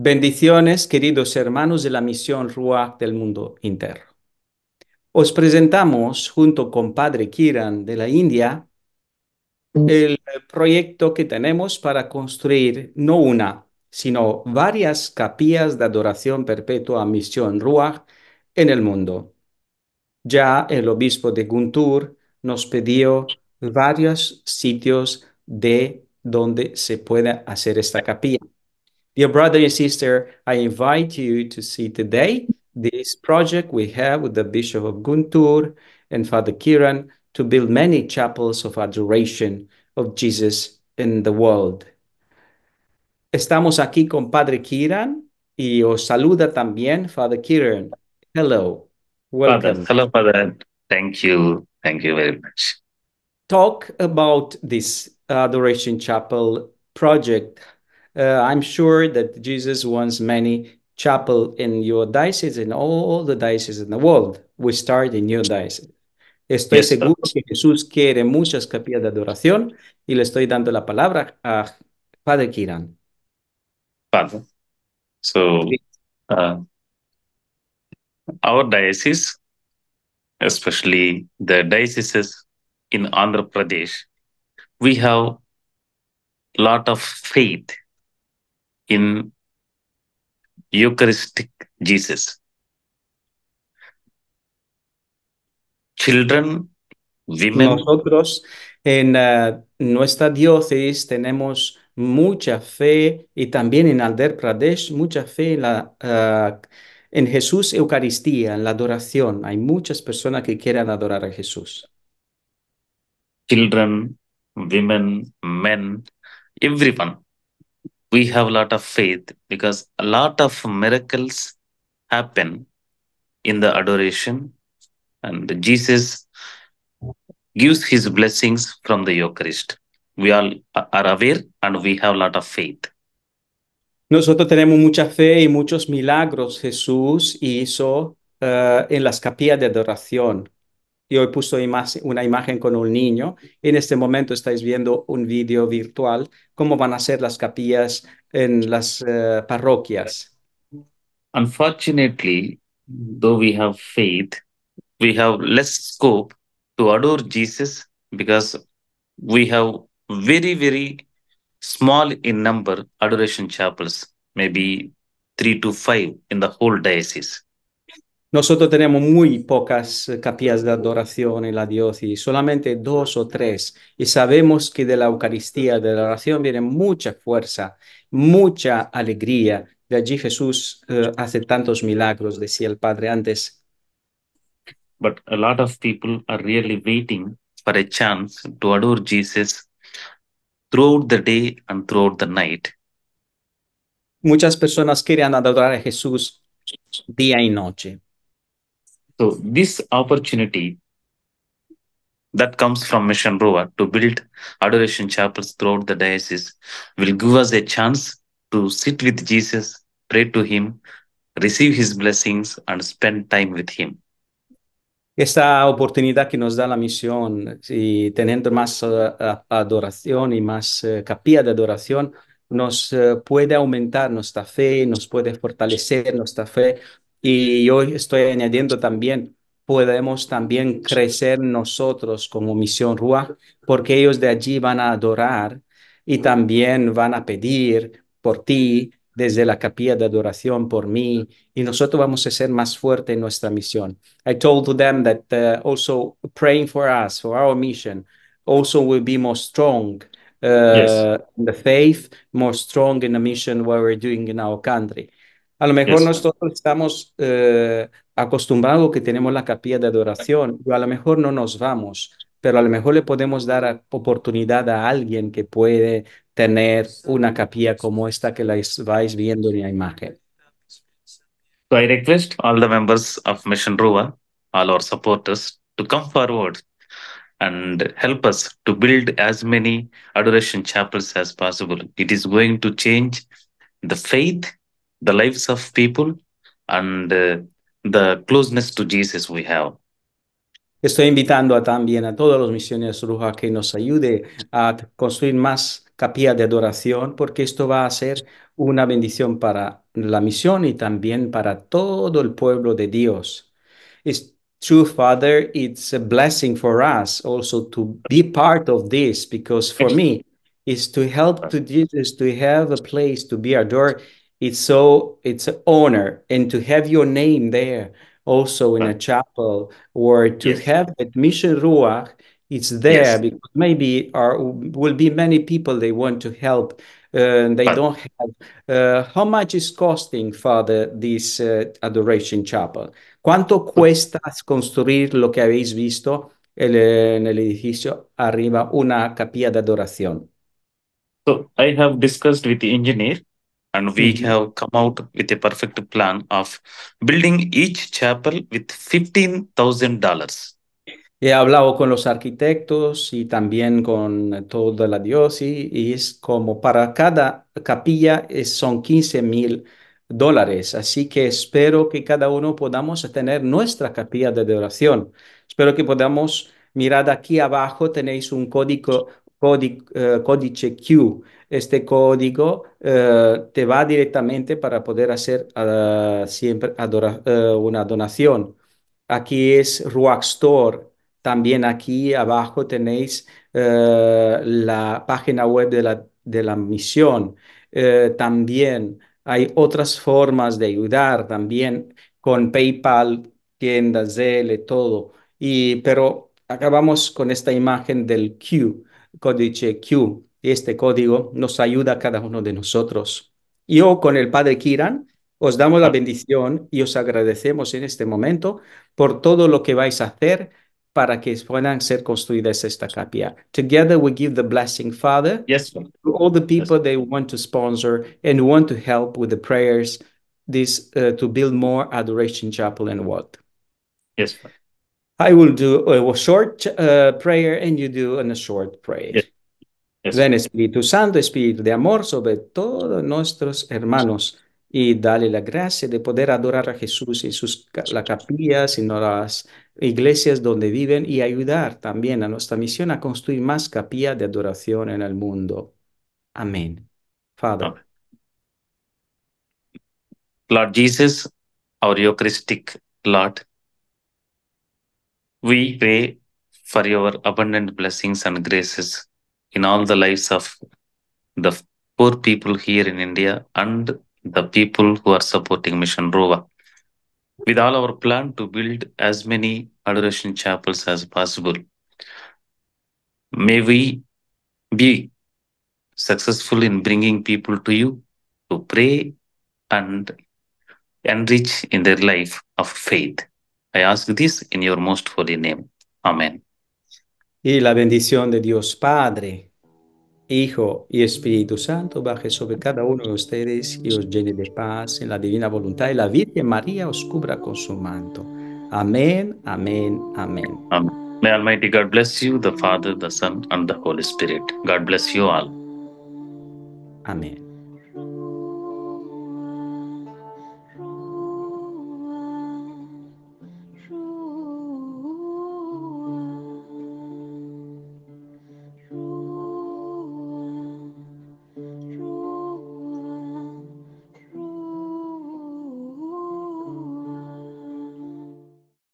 Bendiciones, queridos hermanos de la misión Ruach del mundo interno. Os presentamos, junto con Padre Kiran de la India, el proyecto que tenemos para construir no una, sino varias capillas de adoración perpetua a misión Ruach en el mundo. Ya el obispo de Guntur nos pidió varios sitios de donde se pueda hacer esta capilla. Dear brother and sister, I invite you to see today this project we have with the Bishop of Guntur and Father Kiran to build many chapels of adoration of Jesus in the world. Estamos aquí con Padre Kiran y os saluda también Father Kiran. Hello. Welcome. Father, hello, Father. Thank you. Thank you very much. Talk about this adoration chapel project uh, I'm sure that Jesus wants many chapel in your diocese, and all the dioceses in the world. We start in your diocese. Estoy seguro que Jesús quiere muchas capillas de adoración y le estoy dando la palabra a Padre Kiran. Padre, so uh, our diocese, especially the dioceses in Andhra Pradesh, we have lot of faith in Eucharistic Jesus. Children, women. Nosotros en eh, nuestra diócesis tenemos mucha fe y también en Alder Pradesh mucha fe en, la, eh, en Jesús Eucaristía, en la adoración. Hay muchas personas que quieran adorar a Jesús. Children, women, men, everyone. we have a lot of faith because a lot of miracles happen in the adoration and jesus gives his blessings from the eucharist we all are aware and we have a lot of faith Nosotros tenemos mucha fe y muchos milagros Jesús hizo uh, en las capillas de adoración. y hoy puso una imagen con un niño. En este momento estáis viendo un video virtual, cómo van a ser las capillas en las eh, parroquias. Unfortunately, though we have faith, we have less scope to adore Jesus because we have very, very small in number adoration chapels, maybe three to five in the whole diocese. Nosotros tenemos muy pocas eh, capillas de adoración en la diócesis, solamente dos o tres, y sabemos que de la Eucaristía, de la oración, viene mucha fuerza, mucha alegría. De allí Jesús eh, hace tantos milagros, decía el Padre antes. But a lot of people are really waiting for a chance to adore Jesus throughout the day and throughout the night. Muchas personas quieren adorar a Jesús día y noche. So this opportunity that comes from Mission Rover to build adoration chapels throughout the diocese will give us a chance to sit with Jesus, pray to him, receive his blessings and spend time with him. Esta oportunidad que nos da la misión y teniendo más eh, adoración y más eh, capilla de adoración, nos eh, puede aumentar nuestra fe, nos puede fortalecer nuestra fe, y yo estoy añadiendo también, podemos también crecer nosotros como misión rua porque ellos de allí van a adorar y también van a pedir por ti desde la capilla de adoración por mí y nosotros vamos a ser más fuerte en nuestra misión. I told them that uh, also praying for us for our mission also will be more strong uh, in the faith, more strong in the mission what we're doing in our country. A lo mejor nosotros estamos eh, acostumbrados que tenemos la capilla de adoración y a lo mejor no nos vamos, pero a lo mejor le podemos dar oportunidad a alguien que puede tener una capilla como esta que la vais viendo en la imagen. So I request all the members of Mission Ruwa, all our supporters, to come forward and help us to build as many adoration chapels as possible. It is going to change the faith the lives of people and uh, the closeness to Jesus we have. Estoy invitando a, también a todos los misioneros Ruja que nos ayude a construir más capillas de adoración, porque esto va a ser una bendición para la misión y también para todo el pueblo de Dios. It's true, Father, it's a blessing for us also to be part of this, because for me, it's to help to Jesus to have a place to be adored it's so it's an honor and to have your name there also in a chapel or to yes. have that mission ruach it's there yes. because maybe are will be many people they want to help uh, and they but, don't have uh, how much is costing father this uh, adoration chapel quanto cuesta construir lo que habéis visto el, en el edificio arriba una capilla de adoración so i have discussed with the engineer Y we mm a perfect plan of building each chapel with $15,000. He hablado con los arquitectos y también con toda la diócesis y es como para cada capilla eh, son $15,000. dólares. Así que espero que cada uno podamos tener nuestra capilla de adoración. Espero que podamos mirar aquí abajo, tenéis un código, código eh, Q. Este código eh, te va directamente para poder hacer ah, siempre eh, una donación. Aquí es Ruac Store. También aquí abajo tenéis la página web de la, misión. también hay otras formas de ayudar, también con PayPal, tiendas, Zelle, todo. pero acabamos con esta imagen del Q. Código Q. Este código nos ayuda a cada uno de nosotros. Yo con el Padre Kiran os damos la bendición y os agradecemos en este momento por todo lo que vais a hacer para que puedan ser construidas esta capilla. Together we give the blessing, Father, yes, to all the people they want to sponsor and want to help with the prayers, this uh, to build more adoration chapel and what. Yes. I will do a short uh, prayer and you do a short prayer. Ven Espíritu Santo, Espíritu de amor sobre todos nuestros hermanos y dale la gracia de poder adorar a Jesús en sus la capillas, en las iglesias donde viven y ayudar también a nuestra misión a construir más capillas de adoración en el mundo. Amén. Padre. Lord Jesus, our Eucharistic Lord. We pray for your abundant blessings and graces in all the lives of the poor people here in India and the people who are supporting Mission Rova. With all our plan to build as many adoration chapels as possible, may we be successful in bringing people to you to pray and enrich in their life of faith. I ask this in your most holy name. Amen. Y la bendición de Dios Padre, Hijo y Espíritu Santo baje sobre cada uno de ustedes y os llene de paz en la divina voluntad y la Virgen María os cubra con su manto. Amén, amén, amén. amén. May Almighty God bless you, the Father, the Son, and the Holy Spirit. God bless you all. Amén.